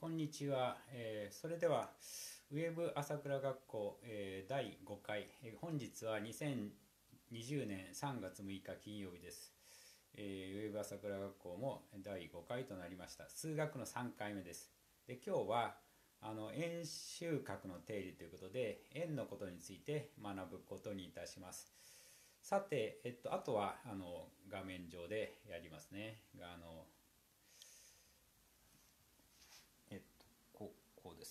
こんにちは、えー、それではウェブ朝倉学校、えー、第5回、えー、本日は2020年3月6日金曜日です、えー、ウェブ朝倉学校も第5回となりました数学の3回目ですで今日はあの円周角の定理ということで円のことについて学ぶことにいたしますさて、えっと、あとはあの画面上でやりますねあの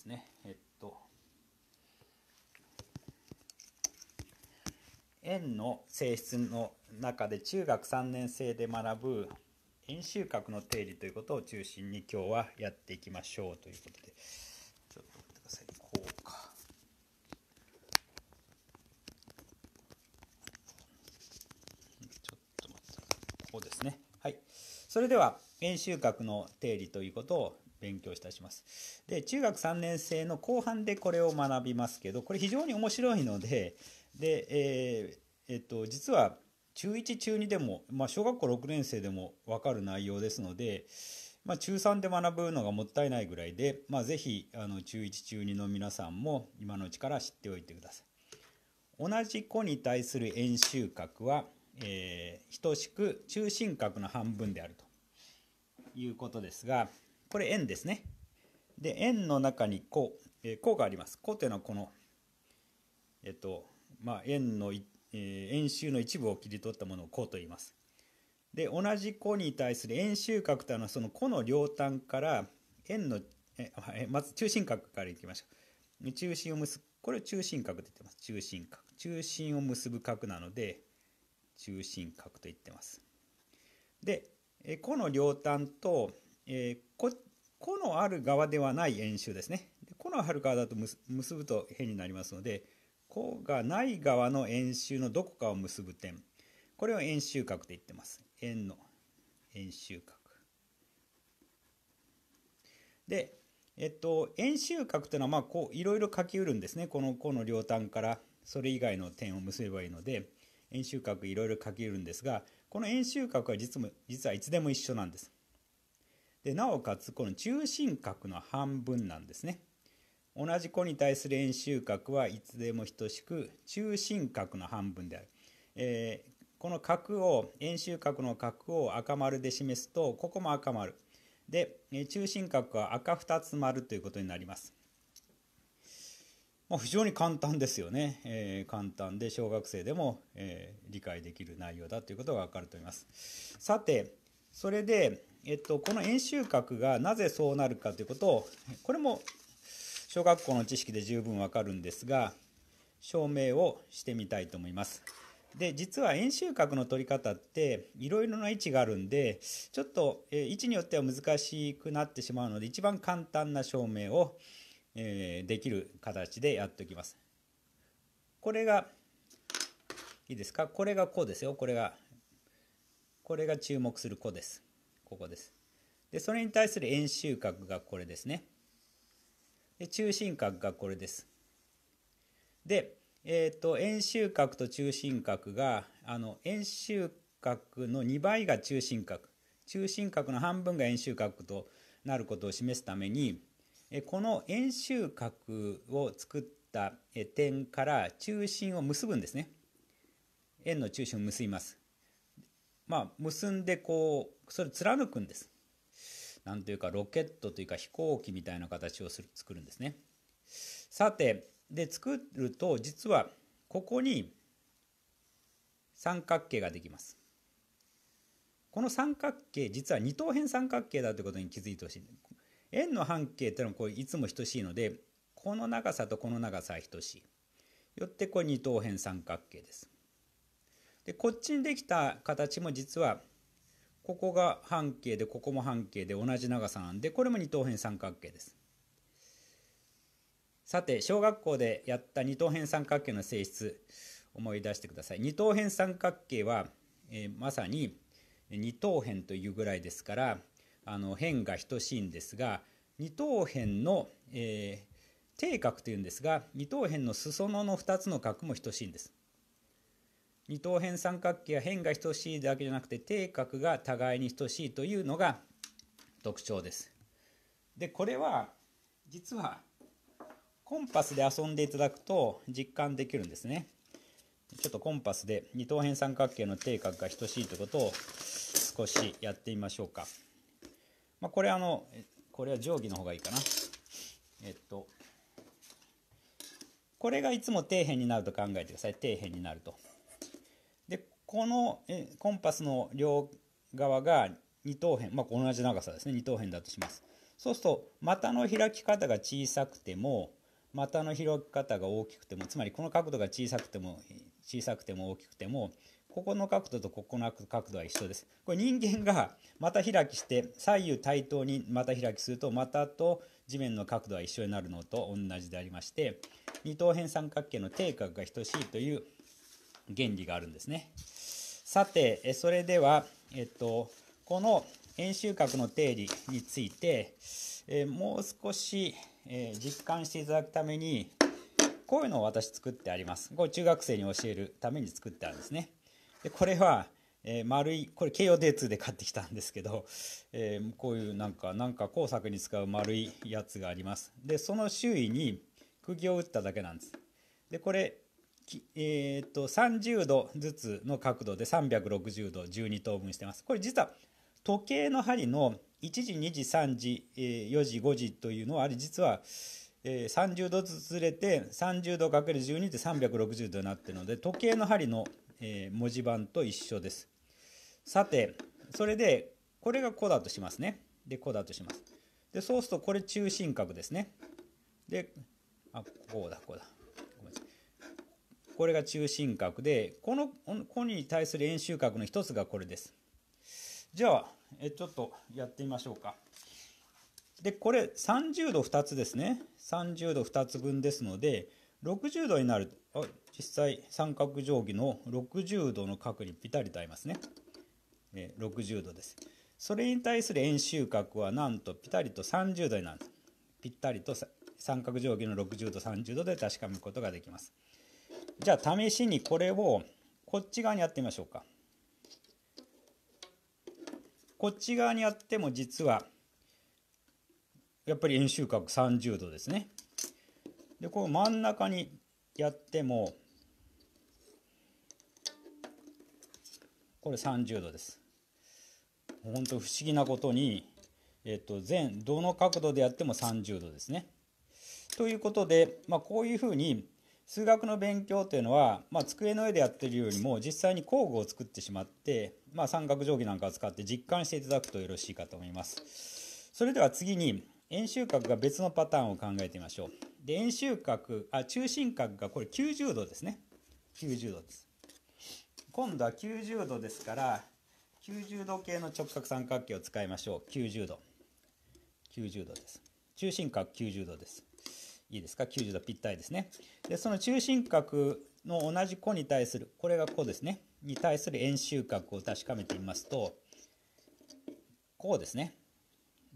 ですねえっと円の性質の中で中学3年生で学ぶ円周角の定理ということを中心に今日はやっていきましょうということでちょっと待ってくださいこうか。ちょっと待ってこうですね。はい。それでは円周角の定理ということを勉強いたします。で、中学3年生の後半でこれを学びますけど、これ非常に面白いので、で、えー、えっと、実は中1、中2でも、まあ、小学校6年生でも分かる内容ですので、まあ、中3で学ぶのがもったいないぐらいで、まあ、ぜひあの中1、中2の皆さんも今のうちから知っておいてください。同じ子に対する円周角は、えー、等しく中心角の半分であるということですが、これ円ですね。で、円の中に弧、えー、弧があります。弧というのはこの、えっと、まあ、円の、えー、円周の一部を切り取ったものを弧と言います。で、同じ弧に対する円周角というのはその弧の両端から円の、えー、まず中心角からいきましょう。中心を結ぶ、これを中心角と言ってます。中心角。中心を結ぶ角なので、中心角と言ってます。で、弧の両端とえー、こ個のある側ではない円周ですね。個のある側だと結ぶと変になりますので、個がない側の円周のどこかを結ぶ点。これを円周角と言ってます。円の円周角。で、えっと、円周角というのはまあこういろいろ書きうるんですね。この個の両端からそれ以外の点を結べばいいので、円周角いろいろ書きうるんですが、この円周角は実も実はいつでも一緒なんです。でなおかつこの中心角の半分なんですね同じ弧に対する円周角はいつでも等しく中心角の半分である、えー、この角を円周角の角を赤丸で示すとここも赤丸で中心角は赤2つ丸ということになります非常に簡単ですよね、えー、簡単で小学生でも、えー、理解できる内容だということが分かると思いますさてそれで、えっと、この円周角がなぜそうなるかということをこれも小学校の知識で十分わかるんですが証明をしてみたいと思います。で実は円周角の取り方っていろいろな位置があるんでちょっと、え位置によっては難しくなってしまうので一番簡単な証明を、えできる形でやっておきます。これがいいですかこれがこうですよこれがこれが注目する子です。ここです。で、それに対する円周角がこれですね。で、中心角がこれです。で、えっ、ー、と、円周角と中心角が、あの、円周角の2倍が中心角。中心角の半分が円周角となることを示すために、この円周角を作った点から中心を結ぶんですね。円の中心を結びます。まあ、結んでこうそれ貫くんです。なんというかロケットというか飛行機みたいな形をする作るんですね。さてで作ると実はここに三角形ができます。この三角形実は二等辺三角形だということに気づいてほしい。円の半径っていうのはこういつも等しいのでこの長さとこの長さは等しい。よってこれ二等辺三角形です。でこっちにできた形も実はここが半径でここも半径で同じ長さなんでこれも二等辺三角形です。さて小学校でやった二等辺三角形の性質思い出してください。二等辺三角形は、えー、まさに二等辺というぐらいですからあの辺が等しいんですが二等辺の、えー、底角というんですが二等辺の裾野の2つの角も等しいんです。二等辺三角形は辺が等しいだけじゃなくて底角が互いに等しいというのが特徴です。でこれは実はコンパスで遊んでいただくと実感できるんですね。ちょっとコンパスで二等辺三角形の底角が等しいということを少しやってみましょうか。まあ、これあのこれは定規の方がいいかな。えっとこれがいつも底辺になると考えてください底辺になると。このコンパスの両側が2等辺、まあ、同じ長さですね2等辺だとしますそうすると股の開き方が小さくても股の開き方が大きくてもつまりこの角度が小さくても小さくても大きくてもここの角度とここの角度は一緒です。これ人間が股開きして左右対等に股開きすると股と地面の角度は一緒になるのと同じでありまして二等辺三角形の底角が等しいという原理があるんですね。さて、それでは、えっと、この円周角の定理について、えもう少し、え実感していただくために、こういうのを私作ってあります。これ中学生に教えるために作ってあるんですね。でこれは、えー、丸いこれ KOD2 で買ってきたんですけど、えー、こういうなんかなんか工作に使う丸いやつがありますでその周囲に釘を打っただけなんですでこれえー、っと30度ずつの角度で360度12等分してます。これ実は時計の針の1時2時3時、えー、4時5時というのはあれ実は、えー、30度ずつずれて30度 ×12 で360度になっているので時計の針の、えー、文字盤と一緒です。さてそれでこれがうだとしますね。でうだとします。でそうするとこれ中心角ですね。であこうだこうだ。これが中心角でこのこに対する円周角の一つがこれですじゃあえちょっとやってみましょうかでこれ30度2つですね30度2つ分ですので60度になるあ実際三角定規の60度の角にピタリと合いますね60度ですそれに対する円周角はなんとピタリと30度になるぴったりと三角定規の60度30度で確かめることができます。じゃあ試しにこれをこっち側にやってみましょうか。こっち側にやっても実はやっぱり円周角30度ですね。でこの真ん中にやってもこれ30度です。本当不思議なことに、えっと、全どの角度でやっても30度ですね。ということで、まあ、こういうふうに数学の勉強というのは、まあ、机の上でやってるよりも実際に工具を作ってしまって、まあ、三角定規なんかを使って実感していただくとよろしいかと思いますそれでは次に円周角が別のパターンを考えてみましょうで円周角あ中心角がこれ90度ですね90度です今度は90度ですから90度系の直角三角形を使いましょう90度90度です中心角90度ですいいですか90度ぴったりですねでその中心角の同じ弧に対するこれが弧ですねに対する円周角を確かめてみますとこうですね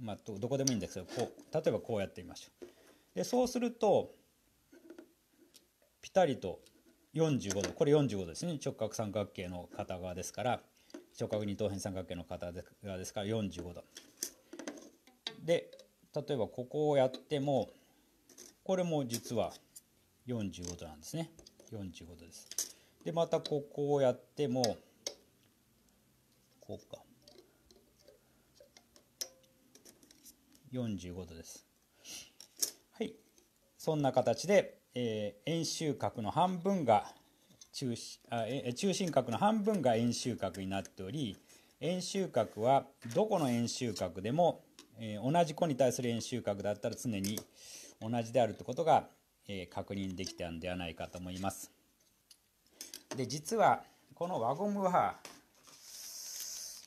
まあどこでもいいんですけどこう例えばこうやってみましょうでそうするとぴたりと45度これ45度ですね直角三角形の片側ですから直角二等辺三角形の片側ですから45度で例えばここをやってもこれも実は45度なんですね45度ですでまたここをやってもこうか45度ですはいそんな形で、えー、円周角の半分が中あ、え中心角の半分が円周角になっており円周角はどこの円周角でも、えー、同じ弧に対する円周角だったら常に、同じであるということが、え確認できたんではないかと思います。で実はこの輪ゴムは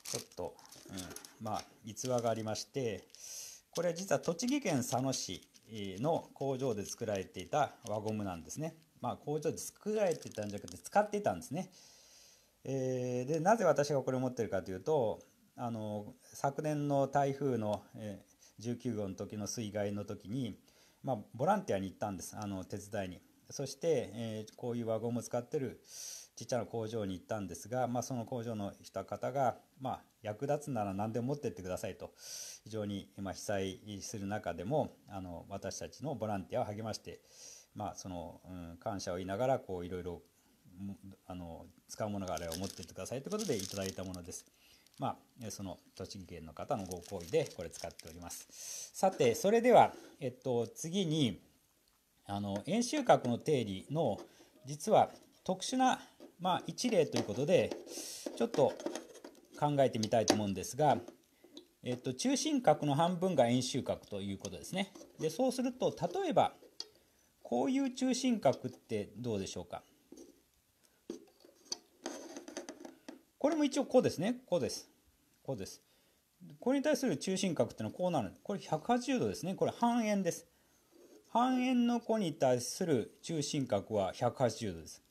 ちょっと、うん、まあ逸話がありましてこれは実は栃木県佐野市の工場で作られていた輪ゴムなんですね。まあ、工場で作られてたんじゃなくて使っていたんですね。えー、でなぜ私がこれを持ってるかというとあの昨年の台風の、えー、19号の時の水害の時にまあ、ボランティアに行ったんですあの手伝いにそして、えー、こういう輪ゴムを使ってるちっちゃな工場に行ったんですが、まあ、その工場の人方が、まあ、役立つなら何でも持ってってくださいと非常に、今被災する中でもあの私たちのボランティアを励まして、まあそのうん、感謝を言いながらいろいろ使うものがあれば持ってってくださいということでいただいたものです。まあ、その栃木県の方のご好意でこれ使っております。さて、それでは、えっと、次に、あの、円周角の定理の、実は特殊な、まあ、一例ということで、ちょっと考えてみたいと思うんですが、えっと、中心角の半分が円周角ということですね。で、そうすると、例えば、こういう中心角ってどうでしょうか。これも一応こうですね。こうです。こうです。これに対する中心角っていうのはこうなる。これ180度ですね。これ半円です。半円の弧に対する中心角は180度です。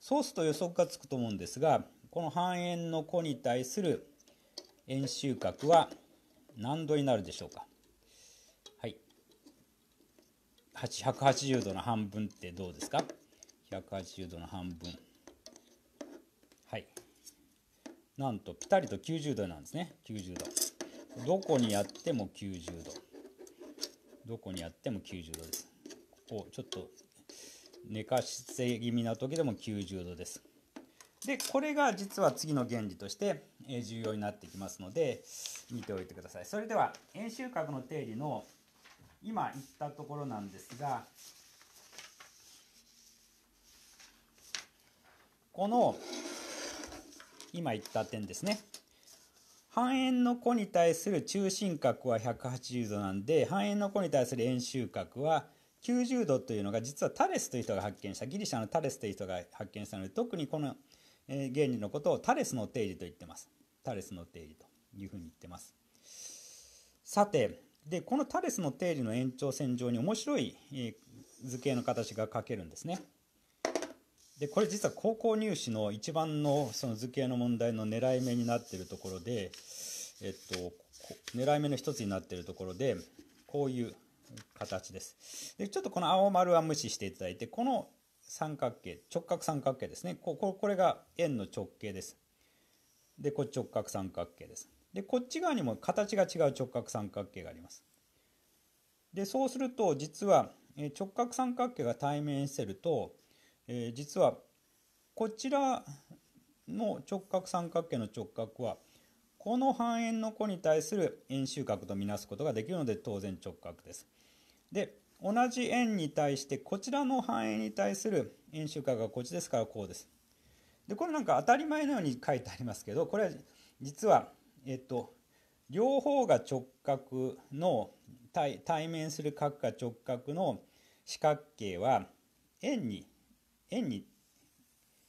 そうすると予測がつくと思うんですが、この半円の弧に対する円周角は何度になるでしょうか。はい。180度の半分ってどうですか ?180 度の半分。はい。なんとピタリと90度なんですね90度どこにやっても90度どこにやっても90度ですここちょっと寝かせ気味な時でも90度ですでこれが実は次の原理として重要になってきますので見ておいてくださいそれでは円周角の定理の今言ったところなんですがこの今言った点ですね。半円の弧に対する中心角は180度なんで半円の弧に対する円周角は90度というのが実はタレスという人が発見したギリシャのタレスという人が発見したので特にこの原理のことをタレスの定理と言ってます。タレスの定理というふうに言ってます。さてでこのタレスの定理の延長線上に面白い図形の形が書けるんですね。でこれ実は高校入試の一番のその図形の問題の狙い目になってるところで、えっと、狙い目の一つになってるところでこういう形です。でちょっとこの青丸は無視していただいてこの三角形直角三角形ですねこここれが円の直径です。でこっち直角三角形です。でこっち側にも形が違う直角三角形があります。でそうすると実は直角三角形が対面してるとえー、実はこちらの直角三角形の直角はこの半円の弧に対する円周角とみなすことができるので当然直角です。で同じ円に対してこちらの半円に対する円周角がこっちですからこうです。でこれなんか当たり前のように書いてありますけどこれは実はえっと両方が直角の対面する角が直角の四角形は円に円に、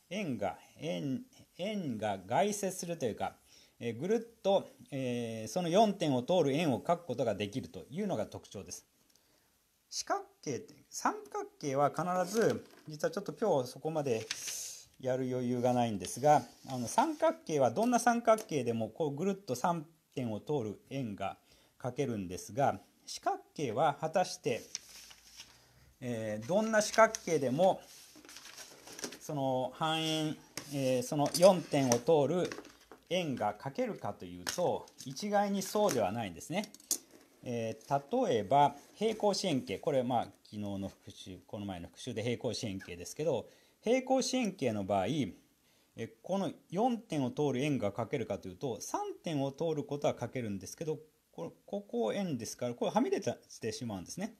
円が、円、円が外接するというか、えぐるっと、えー、その4点を通る円を描くことができるというのが特徴です。四角形って三角形は必ず実はちょっと今日そこまでやる余裕がないんですがあの三角形はどんな三角形でもこうぐるっと3点を通る円が描けるんですが四角形は果たして、えー、どんな四角形でもその半円、えー、その4点を通る円が書けるかというと一概にそうではないんですね。えー、例えば平行四辺形これまあ昨日の復習この前の復習で平行四辺形ですけど平行四辺形の場合えこの4点を通る円が書けるかというと3点を通ることは書けるんですけどこれここ円ですからこれはみ出てしまうんですね。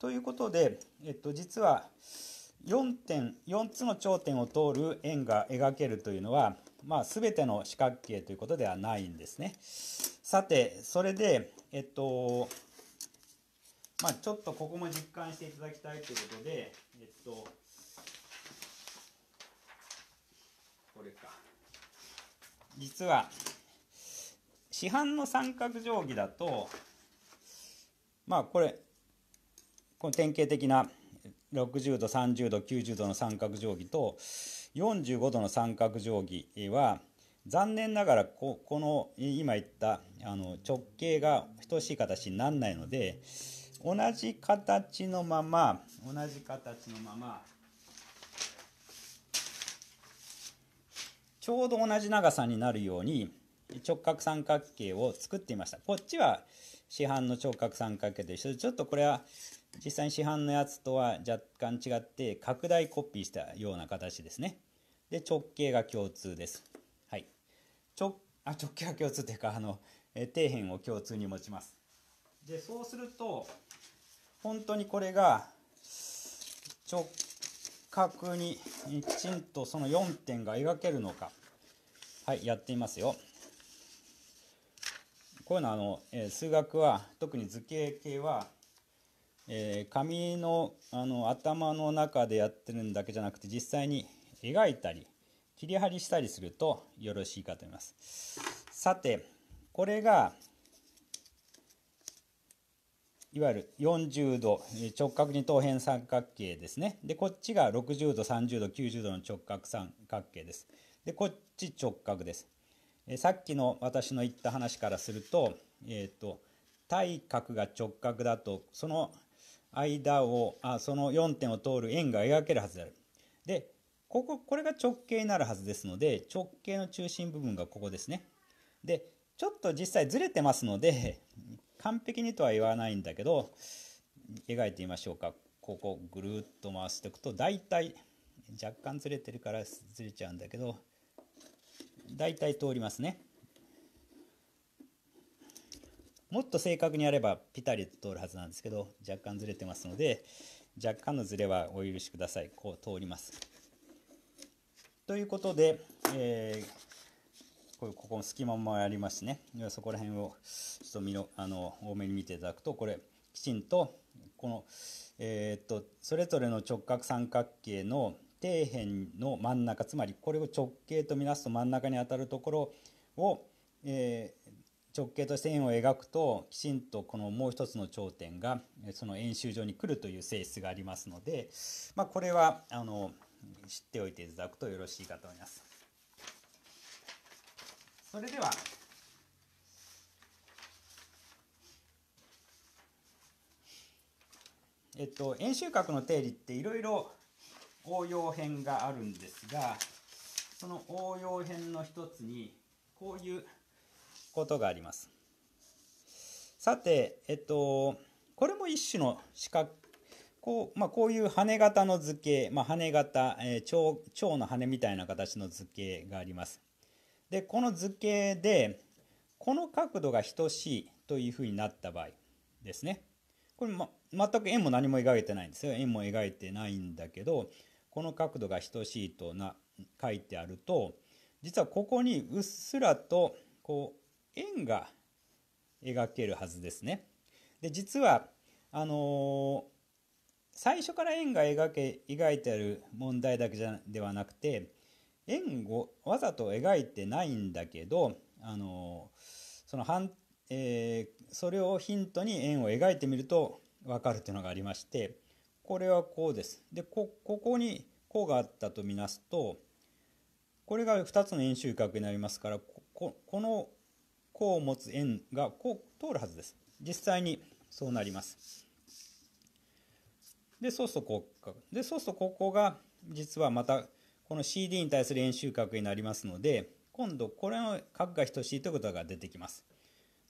ということで、えっと、実は4点4つの頂点を通る円が描けるというのは、まあ、全ての四角形ということではないんですね。さてそれで、えっとまあ、ちょっとここも実感していただきたいということで、えっと、これか実は市販の三角定規だとまあこれこの典型的な60度30度90度の三角定規と45度の三角定規は残念ながらここの今言ったあの直径が等しい形にならないので同じ形のまま同じ形のままちょうど同じ長さになるように直角三角形を作っていましたこっちは市販の直角三角形ででちょっとこれは実際に市販のやつとは若干違って拡大コピーしたような形ですねで直径が共通です、はい、直あ直径が共通というかあの、え底辺を共通に持ちますでそうすると本当にこれが直角にきちんとその4点が描けるのかはいやってみますよこういうのはあの、え数学は特に図形系はえー、紙のあの頭の中でやってるんだけじゃなくて実際に描いたり切り貼りしたりするとよろしいかと思います。さてこれがいわゆる40度直角二等辺三角形ですね。でこっちが60度30度90度の直角三角形です。でこっち直角です。えさっきの私の言った話からすると,、えーと、と対角が直角だとその間をあその4点を通る円が描けるはずである。でこここれが直径になるはずですので直径の中心部分がここですね。でちょっと実際ずれてますので完璧にとは言わないんだけど描いてみましょうか。ここぐるっと回していくと大体若干ずれてるからずれちゃうんだけど大体通りますね。もっと正確にやればピタリと通るはずなんですけど若干ずれてますので若干のずれはお許しくださいこう通ります。ということで、えー、ここの隙間もありますしねそこら辺をちょっとのあの多めに見ていただくとこれきちんとこの、えー、っとそれぞれの直角三角形の底辺の真ん中つまりこれを直径と見なすと真ん中に当たるところを、えー、直径と線円を描くときちんとこのもう一つの頂点がその円周上に来るという性質がありますので、まあ、これはあの知っておいていただくとよろしいかと思います。それではえっと、円周角の定理っていろいろ応用編があるんですがその応用編の一つにこういうことがあります。さて、えっと、これも一種の四角、こう,、まあ、こういう羽型の図形、まあ、羽型、えー、蝶蝶の羽みたいな形の図形があります。でこの図形でこの角度が等しいというふうになった場合ですね。これ、ま、全く円も何も描いてないんですよ。円も描いてないんだけどこの角度が等しいとな書いてあると実はここにうっすらとこう円が描けるはずですね。で実はあのー、最初から円が描け描いてある問題だけじゃではなくて円をわざと描いてないんだけど、あのー、その反えー、それをヒントに円を描いてみると分かるというのがありましてこれはこうです。でここにこうがあったと見なすとこれが2つの円周角になりますからこのこを持つ円がこう通るはずです。実際にそうなります。で、そうするとこう、で、そうするとここが実はまたこの CD に対する円周角になりますので、今度これの角が等しいということが出てきます。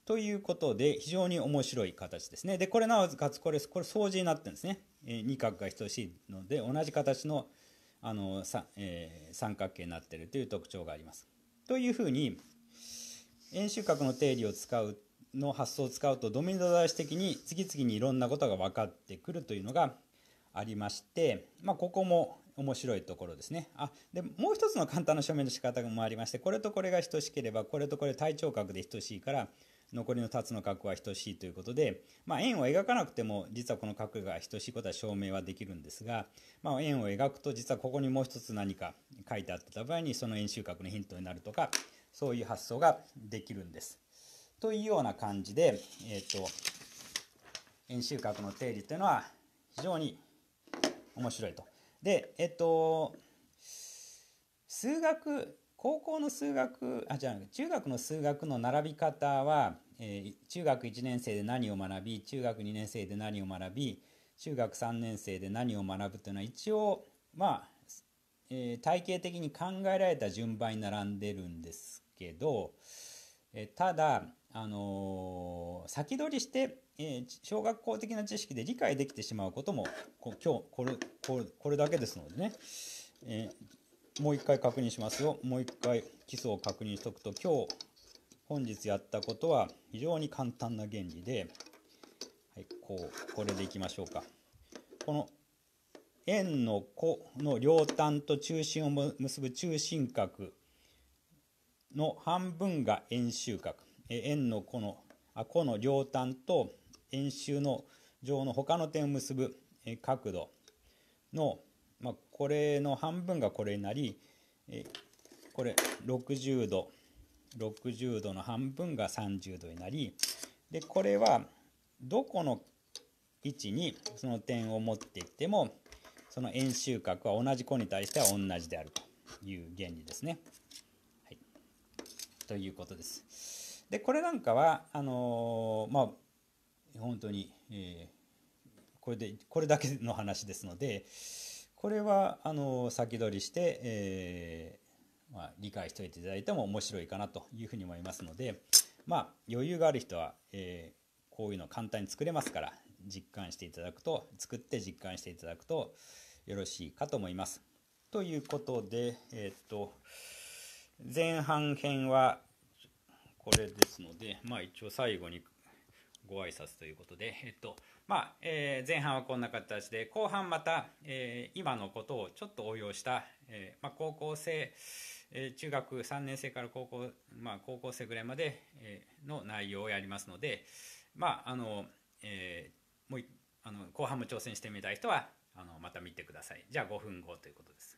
ということで、非常に面白い形ですね。で、これなおかつこれ、これ相似になってるんですね。えー、二角が等しいので、同じ形のあの、えー、三角形になってるという特徴があります。というふうに、円周角の定理を使うの発想を使うとドミノ倒し的に次々にいろんなことが分かってくるというのがありまして、まあ、ここも面白いところですね。あでもう一つの簡単な証明の仕方もありましてこれとこれが等しければこれとこれ対頂角で等しいから残りの2つの角は等しいということで、まあ、円を描かなくても実はこの角が等しいことは証明はできるんですが、まあ、円を描くと実はここにもう一つ何か書いてあった場合にその円周角のヒントになるとかそういう発想ができるんです。というような感じで、えーと、円周角の定理というのは非常に面白いと。で、えっ、ー、と数学高校の数学あじゃあ中学の数学の並び方は、えー、中学1年生で何を学び中学2年生で何を学び中学3年生で何を学ぶというのは一応まあ、えー、体系的に考えられた順番に並んでるんですけど、えただ、あの先取りして、えー、小学校的な知識で理解できてしまうこともこ今日これこれこれだけですのでね、えー、もう一回確認しますよもう一回基礎を確認しておくと今日本日やったことは非常に簡単な原理で、はい、こうこれでいきましょうかこの円の弧の両端と中心を結ぶ中心角の半分が円周角円のこの弧の両端と円周の上の他の点を結ぶ角度の、まあ、これの半分がこれになりこれ60度60度の半分が30度になりでこれはどこの位置にその点を持っていってもその円周角は同じ弧に対しては同じであるという原理ですね。くということです。で、これなんかは、あのー、まあ、本当に、えー、これで、これだけの話ですので、これは、あのー、先取りして、えまあ、理解しておいていただいても面白いかなというふうに思いますので、まあ、余裕がある人は、えこういうの簡単に作れますから、実感していただくと、作って実感していただくとよろしいかと思います。ということで、えっと、前半編はこれですので、まあ、一応最後にご挨拶ということで、えっとまあえー、前半はこんな形で後半また、えー、今のことをちょっと応用した、えーまあ、高校生、えー、中学3年生から高校,、まあ、高校生ぐらいまで、えー、の内容をやりますので、まああのえー、もうあの後半も挑戦してみたい人はあのまた見てください。じゃあ5分後ということです。